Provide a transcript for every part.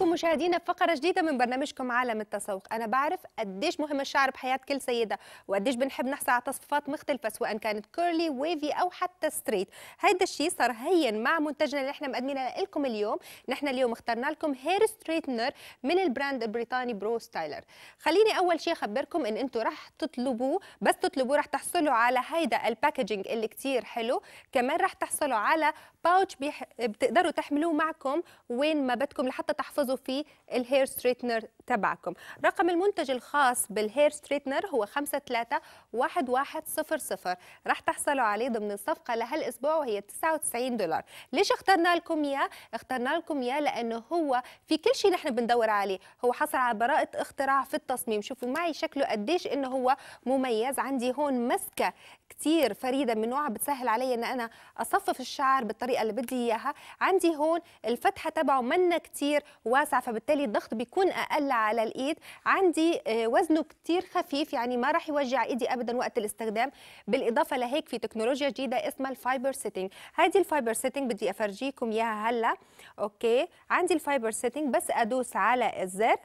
alaikum مشاهدينا في فقره جديده من برنامجكم عالم التسوق انا بعرف قديش مهم الشعر بحياه كل سيده وقديش بنحب نحصل على تصفيفات مختلفه سواء كانت كيرلي ويفي او حتى ستريت هيدا الشيء صار هين مع منتجنا اللي احنا مقدمينه لكم اليوم نحن اليوم اخترنا لكم هير ستريتنر من البراند البريطاني برو ستايلر خليني اول شيء اخبركم ان انتم رح تطلبوه بس تطلبوه رح تحصلوا على هيدا الباكجينج اللي كتير حلو كمان رح تحصلوا على باوتش بتقدروا تحملوه معكم وين ما بدكم لحتى تحفظوا فيه في الهير ستريتنر تبعكم رقم المنتج الخاص بالهير ستريتنر هو 531100 راح تحصلوا عليه ضمن الصفقة لهالأسبوع وهي 99 دولار ليش اخترنا لكم إياه؟ اخترنا لكم إياه لأنه هو في كل شيء نحن بندور عليه هو حصل على براءة اختراع في التصميم شوفوا معي شكله قديش إنه هو مميز عندي هون مسكة كتير فريدة من نوعها بتسهل علي إن أنا أصفف الشعر بالطريقة اللي بدي إياها عندي هون الفتحة تبعه منا كتير واسعة واسع فبالتالي الضغط بيكون اقل على الايد عندي آه، وزنه كتير خفيف يعني ما راح يوجع ايدي ابدا وقت الاستخدام بالاضافه لهيك في تكنولوجيا جديده اسمها الفايبر سيتنج هذه الفايبر سيتنج بدي افرجيكم اياها هلا اوكي عندي الفايبر سيتنج بس ادوس على الزر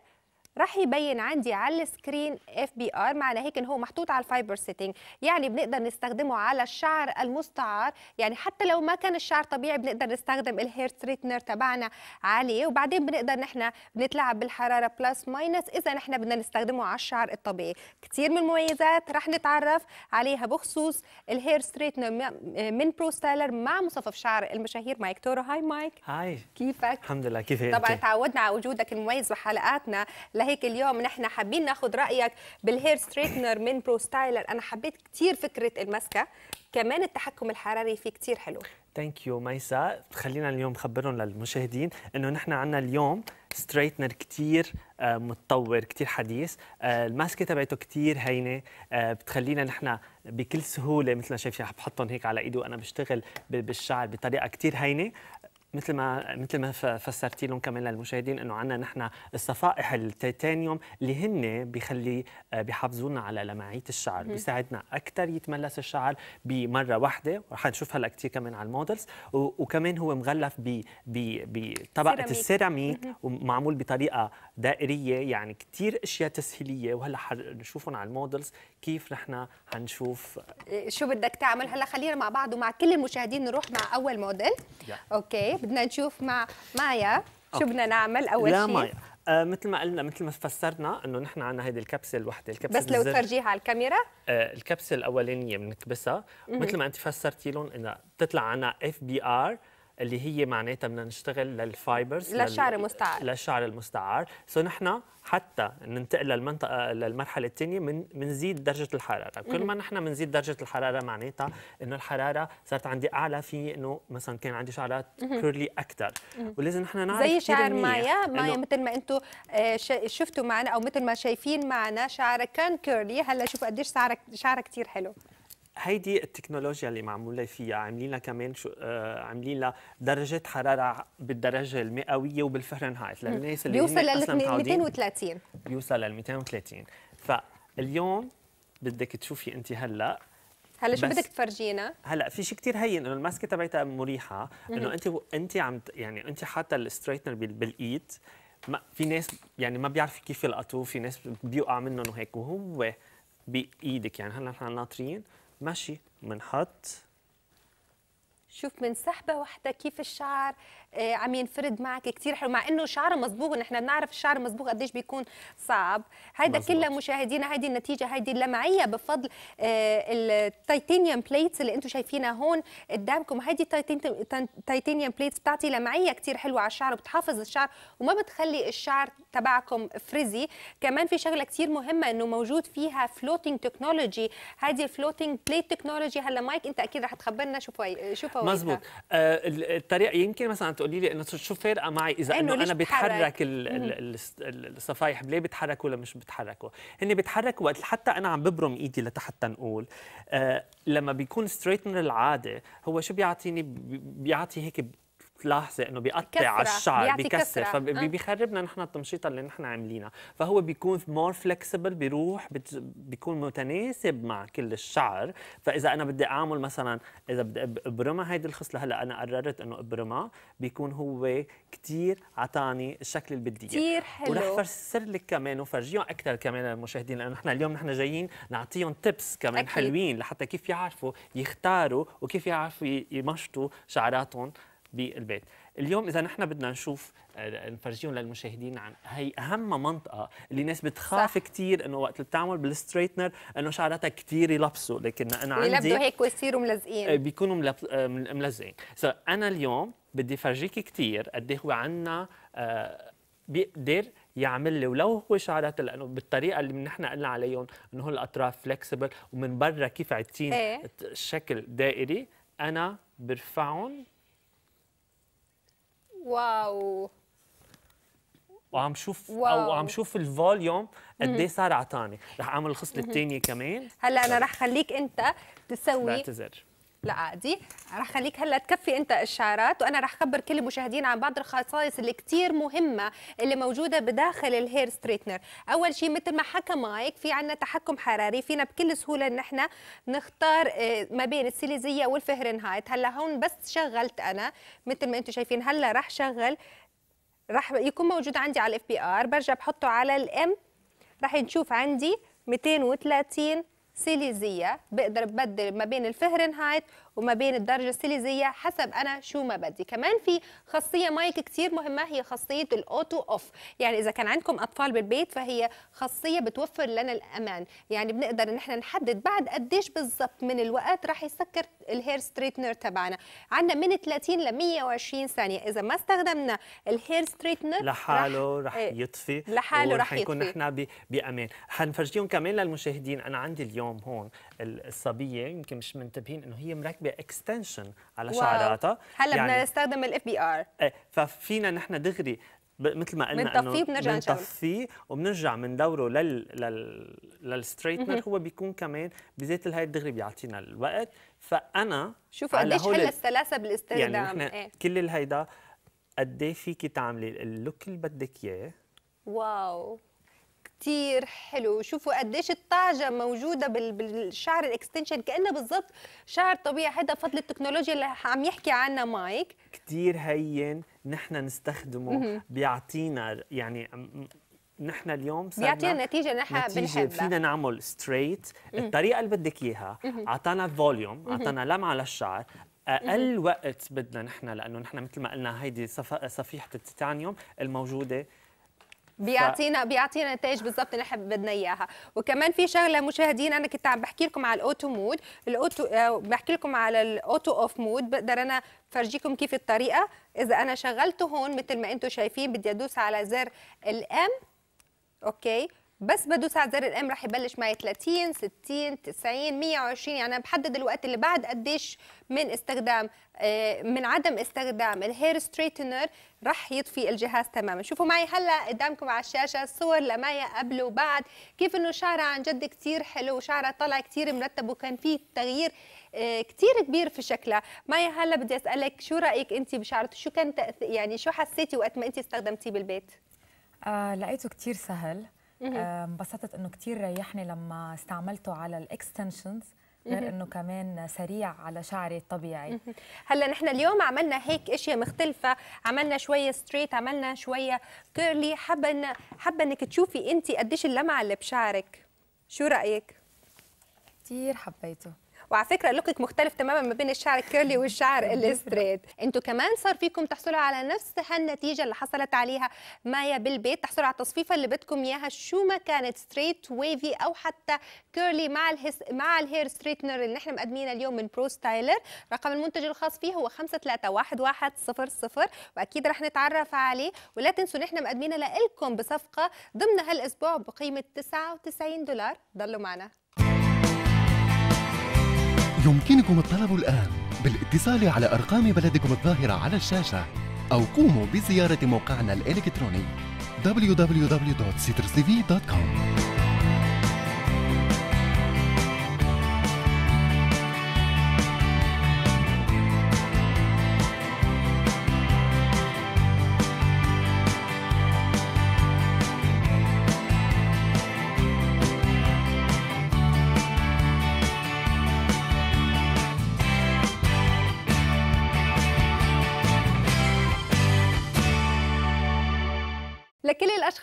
راح يبين عندي على السكرين اف بي ار معنى هيك ان هو محطوط على الفايبر سيتنج يعني بنقدر نستخدمه على الشعر المستعار يعني حتى لو ما كان الشعر طبيعي بنقدر نستخدم الهير ستريتنر تبعنا عليه وبعدين بنقدر نحن بنتلعب بالحراره بلس ماينس اذا نحن بدنا نستخدمه على الشعر الطبيعي كثير من المميزات راح نتعرف عليها بخصوص الهير ستريتنر من برو ستايلر مع مصفف شعر المشاهير مايك تورو هاي مايك هاي كيفك الحمد لله كيفك طبعا تعودنا على وجودك المميز بحلقاتنا هيك اليوم نحن حابين ناخذ رايك بالهير ستريتنر من برو ستايلر انا حبيت كثير فكره المسكه كمان التحكم الحراري فيه كثير حلو ثانك يو ميسا خلينا اليوم نخبرهم للمشاهدين انه نحن عندنا اليوم ستريتنر كثير آه، متطور كثير حديث آه، الماسكه تبعته كثير هينه آه، بتخلينا نحن بكل سهوله مثل ما شايفين يعني بحطهم هيك على ايدي وانا بشتغل بالشعر بطريقه كثير هينه مثل ما مثل ما فسرتي لهم كمان للمشاهدين انه عندنا نحن الصفائح التيتانيوم اللي هن بيخلي آه، بيحافظوا لنا على لمعيه الشعر بيساعدنا اكثر يتملس الشعر بمره واحده رح نشوف هلا كثير كمان على المودلز وكمان هو مغلف ب بطبقه السيراميك ومعمول بطريقه دائريه يعني كثير اشياء تسهيليه وهلا نشوفهم على المودلز كيف نحن حنشوف آه، شو بدك تعمل هلا خلينا مع بعض ومع كل المشاهدين نروح مع اول موديل yeah. اوكي بدنا نشوف مع مايا شو بدنا نعمل اول شيء لا شي. مايا آه مثل ما قلنا مثل ما فسرنا انه نحن عندنا هيدي الكبسه الوحده الكبسه بس لو تفرجيها على الكاميرا آه الكبسه الاولانيه بنكبسها مثل ما انت فسرتي لهم انه بتطلع عنا اف بي ار اللي هي معناتها بدنا نشتغل للفايبرز للشعر المستعار للشعر المستعار سو نحن حتى ننتقل للمنطقه للمرحله الثانيه من بنزيد درجه الحراره كل ما نحن بنزيد درجه الحراره معناتها انه الحراره صارت عندي اعلى في انه مثلا كان عندي شعرات كيرلي اكثر ولازم نحن نعرف زي شعر مايا مايا مثل ما انتم آه، شفتوا معنا او مثل ما شايفين معنا شعرك كان كيرلي هلا شوفوا قديش شعرك شعرك كثير حلو هيدي التكنولوجيا اللي معموله فيها عاملين لها كمان شو آه عاملين لها درجات حراره بالدرجه المئويه وبالفهرنهايت للناس اللي بيوصل لل 230 بيوصل لل 230 فاليوم بدك تشوفي انت هلا هلا شو بدك تفرجينا؟ هلا في شيء كثير هين انه الماسكه تبعتها مريحه انه انت انت عم يعني انت حاطه الستريتنر بالايد ما في ناس يعني ما بيعرفوا كيف يلقطوه في ناس بيوقع منهم وهيك وهو بايدك يعني هلا نحن ناطرين ماشي بنحط شوف من سحبه واحده كيف الشعر آه، عم ينفرد معك كثير حلو مع انه شعره مصبوغ ونحن بنعرف الشعر مصبوغ قديش بيكون صعب هيدا كله مشاهدينا هيدي النتيجه هيدي اللمعيه بفضل آه، التيتانيوم بليتس اللي انتم شايفينها هون قدامكم هيدي التيتانيوم بليتس بتعطي لمعيه كثير حلوه على الشعر وبتحافظ الشعر وما بتخلي الشعر تبعكم فريزي كمان في شغله كثير مهمه انه موجود فيها فلوتنج تكنولوجي هذه الفلوتنج بليت تكنولوجي هلا مايك انت اكيد رح تخبرنا شو فوي... شو فوائدها مزبوط آه الطريقه يمكن مثلا تقولي لي انه شو فارقه معي اذا انه انا بتحرك الصفايح ليه بتحركوا ولا مش بتحركوا هن بيتحركوا وقت حتى انا عم ببرم ايدي لتحت نقول آه لما بيكون ستريتنر العاده هو شو بيعطيني بيعطي هيك بتلاحظي انه بيقطع على الشعر بيكسر فبيخربنا آه. نحن التمشيطه اللي نحن عاملينها فهو بيكون مور فلكسبل بيروح بيكون متناسب مع كل الشعر فاذا انا بدي اعمل مثلا اذا بدي ابرمها هيدي الخصله هلا انا قررت انه ابرمها بيكون هو كثير عطاني الشكل اللي بدي اياه كثير حلو ورح فسر لك كمان وفرجيهم اكثر كمان للمشاهدين لانه نحن اليوم نحن جايين نعطيهم تبس كمان أكيد. حلوين لحتى كيف يعرفوا يختاروا وكيف يعرفوا يمشطوا شعراتهم بالبيت اليوم اذا نحن بدنا نشوف آه، نفرجيهم للمشاهدين عن هي اهم منطقه اللي الناس بتخاف كثير انه وقت اللي بتعمل بالستريتنر انه شعراتها كثير يلبسوا لكن انا عندي يلبسوا هيك ويصيروا ملزقين آه، بيكونوا آه، ملزقين سو انا اليوم بدي فرجيك كثير قد إيه هو عندنا بيقدر يعمل لي ولو هو شعرات لانه بالطريقه اللي نحن قلنا عليهم انه هول الاطراف فلكسبل ومن برا كيف عدتين إيه. شكل دائري انا برفعهم واو وعم شوف واو. او عم شوف الفوليوم قد ايه صار عطاني رح اعمل الخصله الثانيه كمان هلا انا رح خليك انت تسوي بعتذر لا عادي رح خليك هلا تكفي انت الشعارات وانا رح خبر كل المشاهدين عن بعض الخصائص اللي كثير مهمه اللي موجوده بداخل الهير ستريتنر اول شيء مثل ما حكى مايك في عندنا تحكم حراري فينا بكل سهوله ان احنا نختار آه، ما بين السيليزيه والفهرنهايت هلا هون بس شغلت انا مثل ما انتم شايفين هلا رح شغل رح يكون موجود عندي على الاف بي ار برجع بحطه على الام رح نشوف عندي 230 سيليزيه بقدر ببدل ما بين الفهرنهايت وما بين الدرجه السيليزيه حسب انا شو ما بدي كمان في خاصيه مايك كثير مهمه هي خاصيه الاوتو اوف يعني اذا كان عندكم اطفال بالبيت فهي خاصيه بتوفر لنا الامان يعني بنقدر ان احنا نحدد بعد قديش بالضبط من الوقت راح يسكر الهير ستريتنر تبعنا عندنا من 30 ل 120 ثانيه اذا ما استخدمنا الهير ستريتنر لحاله راح ايه يطفي لحاله راح يكون نحن بامان حنفرجيهم كمان للمشاهدين انا عندي اليوم هون الصبيه يمكن مش منتبهين انه هي مركبه اكستنشن على شعراتها هلا يعني بدنا نستخدم الاف بي ار ففينا نحن دغري مثل ما قلنا بنطفيه وبنرجع بنطفيه وبنرجع بندوره لل لل للستريتنر هو بيكون كمان بذات الهاي دغري بيعطينا الوقت فانا شوفوا قديش حلة السلاسه بالاستخدام يعني نحن ايه؟ كل الهيدا قد ايه فيكي تعملي اللوك اللي بدك اياه واو كتير حلو شوفوا قديش الطعجه موجوده بالشعر الاكستنشن كانه بالضبط شعر طبيعي هذا فضل التكنولوجيا اللي عم يحكي عنها مايك كتير هين نحن نستخدمه بيعطينا يعني نحن اليوم بيعطينا نتيجه نحن بنحبها فينا نعمل ستريت الطريقه اللي بدك اياها اعطانا فوليوم اعطانا لمعه للشعر اقل وقت بدنا نحن لانه نحن مثل ما قلنا هيدي صفيحه التيتانيوم الموجوده بيعطينا ف... بيعطينا نتائج بالضبط اللي نحب بدنا اياها وكمان في شغله مشاهدين انا كنت عم بحكي لكم على الاوتو مود الاوتو آه، بحكي لكم على الاوتو اوف مود بقدر انا فرجيكم كيف الطريقه اذا انا شغلته هون مثل ما انتم شايفين بدي ادوس على زر الام اوكي بس بدوس على زر الام رح يبلش معي 30 60 90 120 يعني انا بحدد الوقت اللي بعد قديش من استخدام آه، من عدم استخدام الهير ستريتنر رح يطفي الجهاز تماما شوفوا معي هلا قدامكم على الشاشه صور لمايا قبل وبعد كيف انه شعرها عن جد كثير حلو وشعرها طلع كثير مرتب وكان في تغيير آه، كثير كبير في شكلها مايا هلا بدي اسالك شو رايك انت بشعرك شو كان يعني شو حسيتي وقت ما انت استخدمتيه بالبيت آه لقيته كثير سهل آه، انبسطت انه كثير ريحني لما استعملته على الاكستنشنز غير انه كمان سريع على شعري الطبيعي هلا نحن اليوم عملنا هيك اشياء مختلفه عملنا شويه ستريت عملنا شويه كيرلي حابه حابه انك تشوفي انت قديش اللمعه اللي بشعرك شو رايك كثير حبيته وعلى فكره لوكك مختلف تماما ما بين الشعر الكيرلي والشعر الاستريت انتوا كمان صار فيكم تحصلوا على نفس هالنتيجه اللي حصلت عليها مايا بالبيت تحصلوا على التصفيفه اللي بدكم اياها شو ما كانت ستريت ويفي او حتى كيرلي مع الهس... مع الهير ستريتنر اللي نحن مقدمينه اليوم من برو ستايلر رقم المنتج الخاص فيه هو 531100 واكيد رح نتعرف عليه ولا تنسوا نحن مقدمينه لكم بصفقه ضمن هالاسبوع بقيمه 99 دولار ضلوا معنا يمكنكم الطلب الآن بالاتصال على أرقام بلدكم الظاهرة على الشاشة أو قوموا بزيارة موقعنا الإلكتروني www.citrusTV.com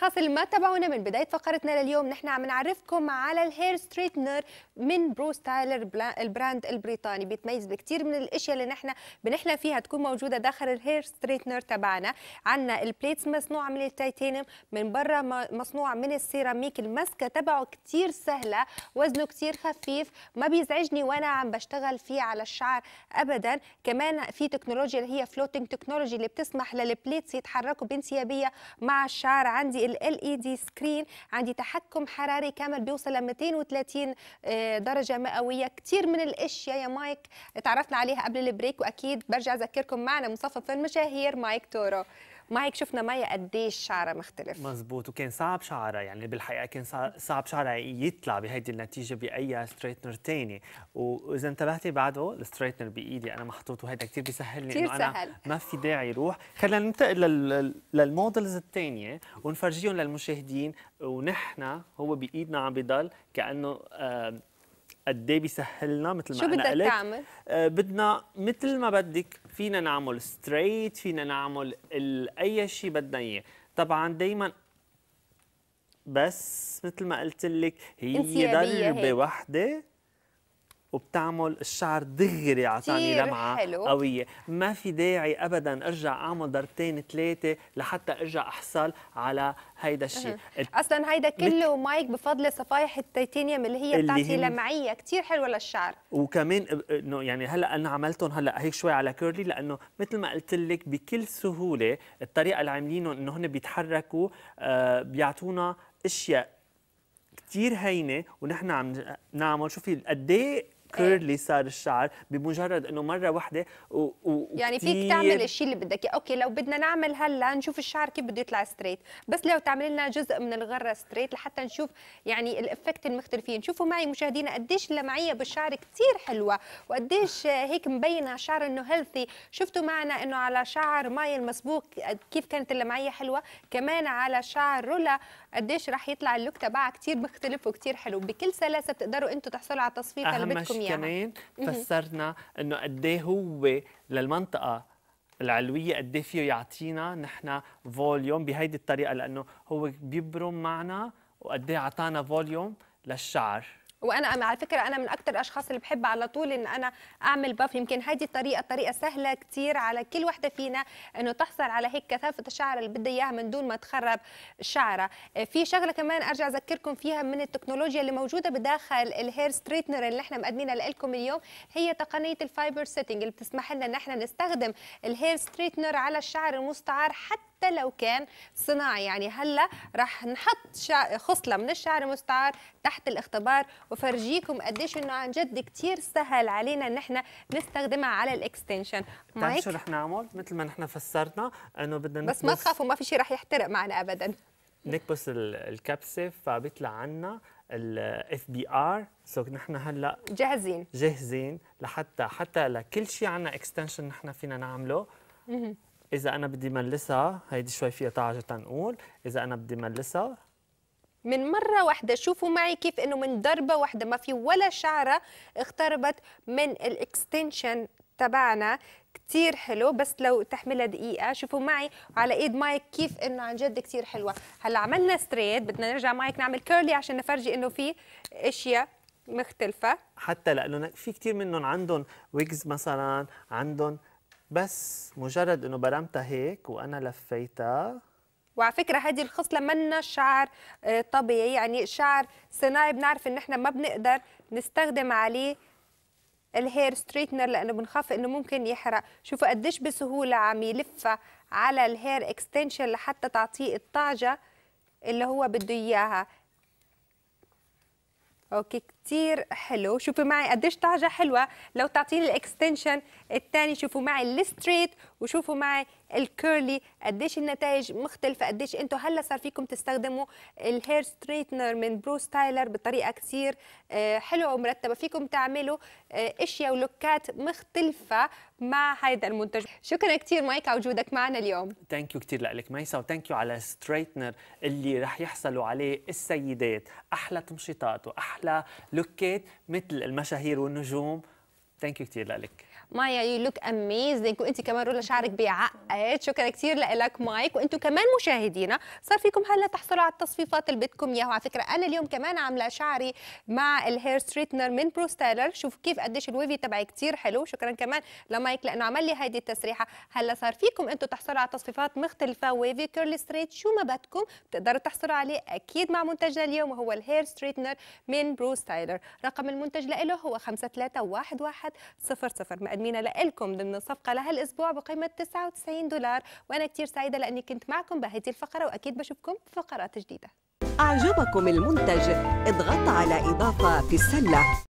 الاشخاص اللي ما تابعونا من بدايه فقرتنا لليوم نحن عم نعرفكم على الهير ستريتنر من برو ستايلر البراند البريطاني بيتميز بكثير من الاشياء اللي نحن بنحلم فيها تكون موجوده داخل الهير ستريتنر تبعنا عندنا البليتس مصنوعه من التيتانيوم من برا مصنوعه من السيراميك المسكه تبعه كثير سهله وزنه كثير خفيف ما بيزعجني وانا عم بشتغل فيه على الشعر ابدا كمان في تكنولوجيا اللي هي فلوتنج تكنولوجي اللي بتسمح للبليتس يتحركوا بانسيابيه مع الشعر عندي ال اي دي سكرين عندي تحكم حراري كامل بيوصل ل 230 آه، درجه مئويه كثير من الاشياء يا مايك تعرفنا عليها قبل البريك واكيد برجع اذكركم معنا مصفف المشاهير مايك تورو معك شفنا مايا قديش شعرها مختلف مزبوط وكان صعب شعرها يعني بالحقيقه كان صعب شعرها يطلع بهيدي النتيجه باي ستريتنر ثاني واذا انتبهتي بعده الستريتنر بايدي انا محطوط وهذا كثير بيسهل لي انه انا ما في داعي يروح خلينا ننتقل للمودلز الثانيه ونفرجيهم للمشاهدين ونحن هو بايدنا عم بضل كانه آه قد ايه بيسهلنا مثل ما شو بدك قلت. تعمل؟ آه بدنا مثل ما بدك فينا نعمل ستريت فينا نعمل اي شيء بدنا اياه طبعا دائما بس مثل ما قلت لك هي ضربه واحده وبتعمل الشعر دغري عطاني لمعه حلو. قويه ما في داعي ابدا ارجع اعمل ضربتين ثلاثه لحتى ارجع احصل على هيدا الشيء اصلا هيدا كله مت... مايك بفضل صفايح التيتانيوم اللي هي بتعطي هن... لمعيه كثير حلوه للشعر وكمان انه يعني هلا انا عملتهم هلا هيك شوي على كيرلي لانه مثل ما قلت لك بكل سهوله الطريقه اللي عاملينهم انه هن بيتحركوا آه بيعطونا اشياء كثير هينه ونحن عم نعمل شوفي قد ايه كيرلي صار إيه. الشعر بمجرد انه مره واحده يعني فيك تعمل الشيء اللي بدك اياه اوكي لو بدنا نعمل هلا نشوف الشعر كيف بده يطلع ستريت بس لو تعمل لنا جزء من الغره ستريت لحتى نشوف يعني الافكت المختلفين شوفوا معي مشاهدينا قديش اللمعيه بالشعر كثير حلوه وقديش هيك مبينه شعر انه هيلثي شفتوا معنا انه على شعر ماي المسبوق كيف كانت اللمعيه حلوه كمان على شعر رولا قديش راح يطلع اللوك تبعها كثير مختلف وكثير حلو بكل سلاسه بتقدروا انتم تحصلوا على التصفير اللي بدكم إياها كمان فسرنا انه قد إيه هو للمنطقه العلويه قد إيه فيه يعطينا نحن فوليوم بهيدي الطريقه لانه هو بيبرم معنا وقد ايه عطانا فوليوم للشعر وانا على فكره انا من اكثر الاشخاص اللي بحب على طول ان انا اعمل باف يمكن هذه الطريقه طريقه سهله كثير على كل وحده فينا انه تحصل على هيك كثافه الشعر اللي بدها اياها من دون ما تخرب شعرها آه، في شغله كمان ارجع اذكركم فيها من التكنولوجيا اللي موجوده بداخل الهير ستريتنر اللي احنا مقدمينها لكم اليوم هي تقنيه الفايبر سيتنج اللي بتسمح لنا ان احنا نستخدم الهير ستريتنر على الشعر المستعار حتى لو كان صناعي يعني هلا رح نحط خصله من الشعر المستعار تحت الاختبار وفرجيكم قديش انه عن جد كثير سهل علينا ان احنا نستخدمها على الاكستنشن مايك شو رح نعمل مثل ما نحن فسرنا انه بدنا بس ما تخافوا ما في شيء رح يحترق معنا ابدا نكبس الكبسه فبيطلع عنا الاف بي ار سو نحن هلا جاهزين جاهزين لحتى حتى لكل شيء عنا اكستنشن نحن فينا نعمله اذا انا بدي ملسها هيدي شوي فيها طعجه تنقول اذا انا بدي ملسها من مرة واحدة شوفوا معي كيف انه من ضربة واحدة ما في ولا شعرة اختربت من الاكستنشن تبعنا كثير حلو بس لو تحملها دقيقة شوفوا معي على ايد مايك كيف انه عن جد كثير حلوة هلا عملنا ستريت بدنا نرجع مايك نعمل كيرلي عشان نفرجي انه في اشياء مختلفة حتى لأنه في كثير منهم عندهم ويجز مثلا عندهم بس مجرد انه برمتها هيك وانا لفيتها وعلى فكره هذه الخصله منا شعر آه، طبيعي يعني شعر صناعي بنعرف ان احنا ما بنقدر نستخدم عليه الهير ستريتنر لانه بنخاف انه ممكن يحرق شوفوا قديش بسهوله عم يلفها على الهير اكستنشن لحتى تعطيه الطعجه اللي هو بده اياها اوكي كتير حلو شوفوا معي قديش طاجة حلوه لو تعطيني الاكستنشن الثاني شوفوا معي الستريت وشوفوا معي الكيرلي قديش النتائج مختلفه قديش انتم هلا صار فيكم تستخدموا الهير ستريتنر من برو ستايلر بطريقه كثير آه، حلوه ومرتبه فيكم تعملوا آه، اشياء ولوكات مختلفه مع هذا المنتج شكرا كثير مايك على وجودك معنا اليوم ثانك يو كثير لك مايسا وثانك يو على ستريتنر اللي رح يحصلوا عليه السيدات احلى تمشيطات واحلى لوكيت مثل المشاهير والنجوم ثانك يو كثير لك مايا يو لوك اميزنج وانت كمان رولا شعرك بيعقد شكرا كثير لك مايك وانتم كمان مشاهدينا صار فيكم هلا تحصلوا على التصفيفات اللي بدكم اياها وعلى فكره انا اليوم كمان عامله شعري مع الهير ستريتنر من برو ستايلر شوف كيف قديش الويفي تبعي كثير حلو شكرا كمان لمايك لانه عمل لي هيدي التسريحه هلا صار فيكم انتم تحصلوا على تصفيفات مختلفه ويفي كيرلي ستريت شو ما بدكم بتقدروا تحصلوا عليه اكيد مع منتجنا اليوم وهو الهير ستريتنر من برو ستايلر رقم المنتج له هو 5311 00 مين لكم ضمن الصفقه لهالاسبوع بقيمه 99 دولار وانا كثير سعيده لاني كنت معكم بهذه الفقره واكيد بشوفكم في فقرات جديده اعجبكم المنتج اضغط على اضافه في السله